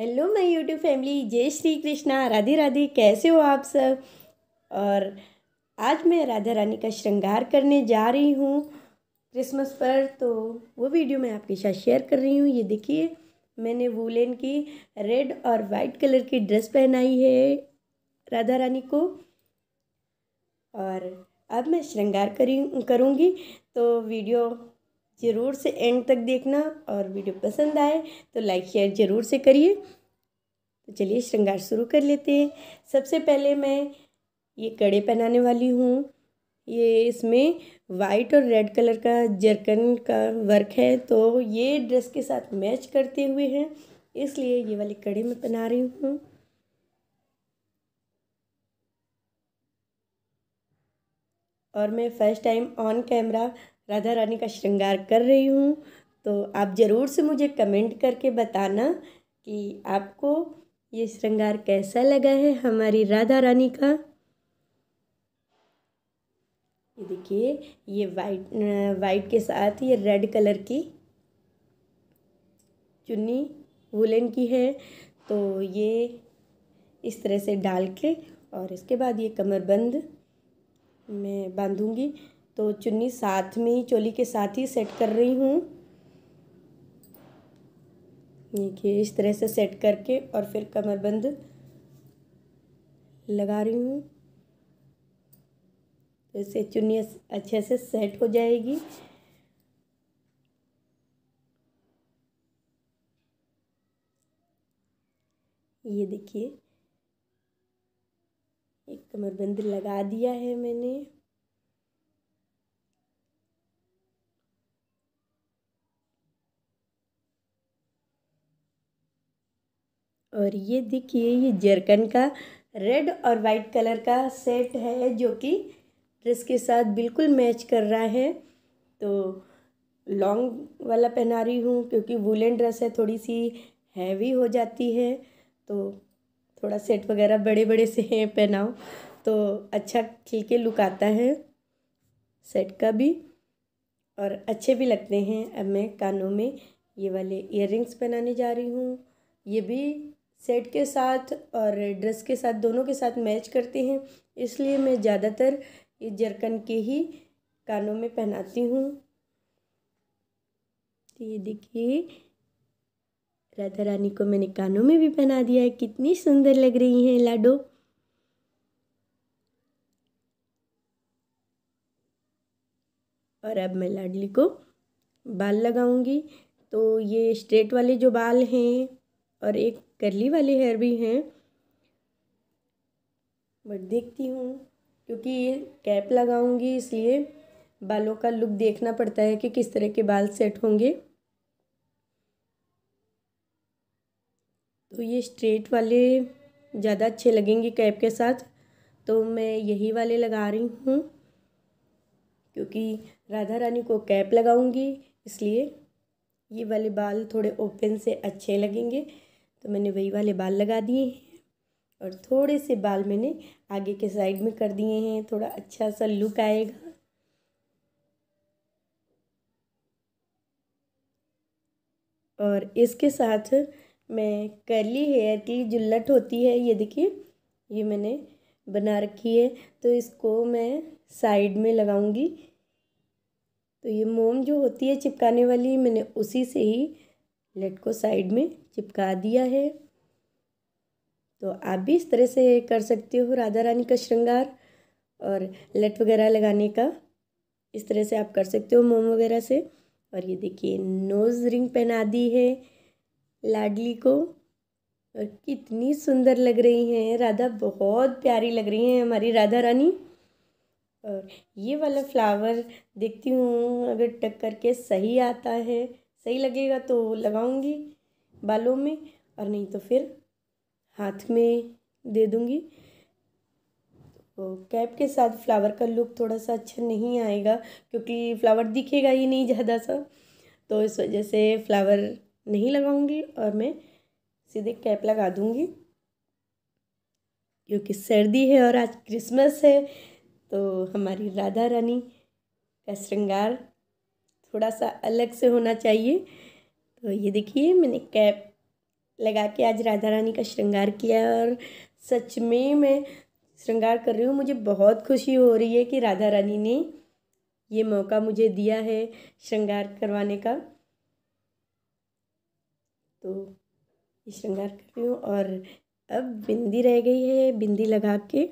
hello my YouTube family जय श्री कृष्णा राधे राधे कैसे हो आप सब और आज मैं राधा रानी का श्रृंगार करने जा रही हूँ क्रिसमस पर तो वो वीडियो मैं आपके साथ शेयर कर रही हूँ ये देखिए मैंने वूलेन की रेड और वाइट कलर की ड्रेस पहनाई है राधा रानी को और अब मैं श्रृंगार करी करूँगी तो वीडियो ज़रूर से एंड तक देखना और वीडियो पसंद आए तो लाइक शेयर ज़रूर से करिए तो चलिए श्रृंगार शुरू कर लेते हैं सबसे पहले मैं ये कड़े पहनाने वाली हूँ ये इसमें वाइट और रेड कलर का जरकन का वर्क है तो ये ड्रेस के साथ मैच करते हुए हैं इसलिए ये वाले कड़े मैं पहना रही हूँ और मैं first time on camera Radha Rani का श्रृंगार कर रही हूँ तो आप ज़रूर से मुझे कमेंट करके बताना कि आपको ये श्रृंगार कैसा लगा है हमारी राधा रानी का ये देखिए ये वाइट वाइट के साथ ये रेड कलर की चुन्नी वुलन की है तो ये इस तरह से डाल के और इसके बाद ये कमरबंद मैं बांधूँगी तो चुन्नी साथ में ही चोली के साथ ही सेट कर रही हूँ देखिए इस तरह से सेट करके और फिर कमरबंद लगा रही हूँ तो इससे चुन्नी अच्छे से सेट हो जाएगी ये देखिए एक कमरबंद लगा दिया है मैंने और ये देखिए ये जरकन का रेड और वाइट कलर का सेट है जो कि ड्रेस के साथ बिल्कुल मैच कर रहा है तो लॉन्ग वाला पहना रही हूँ क्योंकि वुलन ड्रेस है थोड़ी सी हैवी हो जाती है तो थोड़ा सेट वगैरह बड़े बड़े से हैं पहनाओ तो अच्छा खिल के लुक आता है सेट का भी और अच्छे भी लगते हैं अब मैं कानों में ये वाले इयर पहनाने जा रही हूँ ये भी सेट के साथ और ड्रेस के साथ दोनों के साथ मैच करते हैं इसलिए मैं ज़्यादातर ये जरकन के ही कानों में पहनाती हूँ तो ये देखिए राधा रानी को मैंने कानों में भी पहना दिया है कितनी सुंदर लग रही हैं लाडो और अब मैं लाडली को बाल लगाऊंगी तो ये स्ट्रेट वाले जो बाल हैं और एक करली वाले हेयर भी हैं बट देखती हूँ क्योंकि ये कैप लगाऊंगी इसलिए बालों का लुक देखना पड़ता है कि किस तरह के बाल सेट होंगे तो ये स्ट्रेट वाले ज़्यादा अच्छे लगेंगे कैप के साथ तो मैं यही वाले लगा रही हूँ क्योंकि राधा रानी को कैप लगाऊंगी इसलिए ये वाले बाल थोड़े ओपन से अच्छे लगेंगे तो मैंने वही वाले बाल लगा दिए हैं और थोड़े से बाल मैंने आगे के साइड में कर दिए हैं थोड़ा अच्छा सा लुक आएगा और इसके साथ मैं कर्ली हेयर की जो लट होती है ये देखिए ये मैंने बना रखी है तो इसको मैं साइड में लगाऊंगी तो ये मोम जो होती है चिपकाने वाली मैंने उसी से ही लेट को साइड में चिपका दिया है तो आप भी इस तरह से कर सकते हो राधा रानी का श्रृंगार और लेट वगैरह लगाने का इस तरह से आप कर सकते हो मोम वगैरह से और ये देखिए नोज़ रिंग पहना दी है लाडली को और कितनी सुंदर लग रही हैं राधा बहुत प्यारी लग रही हैं हमारी राधा रानी और ये वाला फ्लावर देखती हूँ अगर टक करके सही आता है सही लगेगा तो लगाऊंगी बालों में और नहीं तो फिर हाथ में दे दूँगी तो कैप के साथ फ्लावर का लुक थोड़ा सा अच्छा नहीं आएगा क्योंकि फ्लावर दिखेगा ही नहीं ज़्यादा सा तो इस वजह से फ्लावर नहीं लगाऊंगी और मैं सीधे कैप लगा दूँगी क्योंकि सर्दी है और आज क्रिसमस है तो हमारी राधा रानी का श्रृंगार थोड़ा सा अलग से होना चाहिए तो ये देखिए मैंने कैप लगा के आज राधा रानी का श्रृंगार किया है और सच में मैं श्रृंगार कर रही हूँ मुझे बहुत खुशी हो रही है कि राधा रानी ने ये मौका मुझे दिया है श्रृंगार करवाने का तो ये श्रृंगार कर रही हूँ और अब बिंदी रह गई है बिंदी लगा के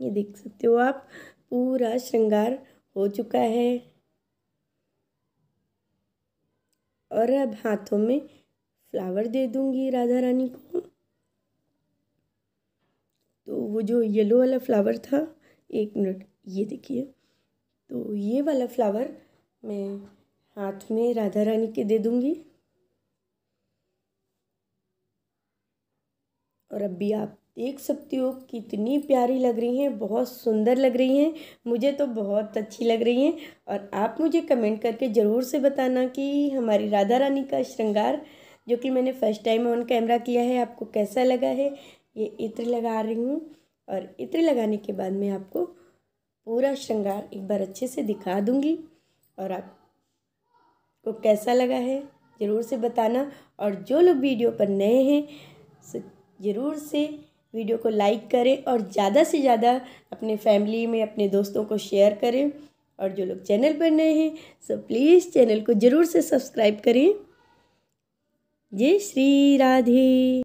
ये देख सकते हो आप पूरा श्रृंगार हो चुका है और अब हाथों में फ्लावर दे दूंगी राधा रानी को तो वो जो येलो वाला फ्लावर था एक मिनट ये देखिए तो ये वाला फ्लावर मैं हाथ में राधा रानी के दे दूंगी और अब भी आप देख सकती हो कितनी प्यारी लग रही हैं बहुत सुंदर लग रही हैं मुझे तो बहुत अच्छी लग रही हैं और आप मुझे कमेंट करके ज़रूर से बताना कि हमारी राधा रानी का श्रृंगार जो कि मैंने फ़र्स्ट टाइम ऑन कैमरा किया है आपको कैसा लगा है ये इत्र लगा रही हूँ और इत्र लगाने के बाद मैं आपको पूरा श्रृंगार एक बार अच्छे से दिखा दूँगी और आपको कैसा लगा है ज़रूर से बताना और जो लोग वीडियो पर नए हैं ज़रूर से वीडियो को लाइक करें और ज़्यादा से ज़्यादा अपने फैमिली में अपने दोस्तों को शेयर करें और जो लोग चैनल पर नए हैं सो प्लीज़ चैनल को ज़रूर से सब्सक्राइब करें जय श्री राधे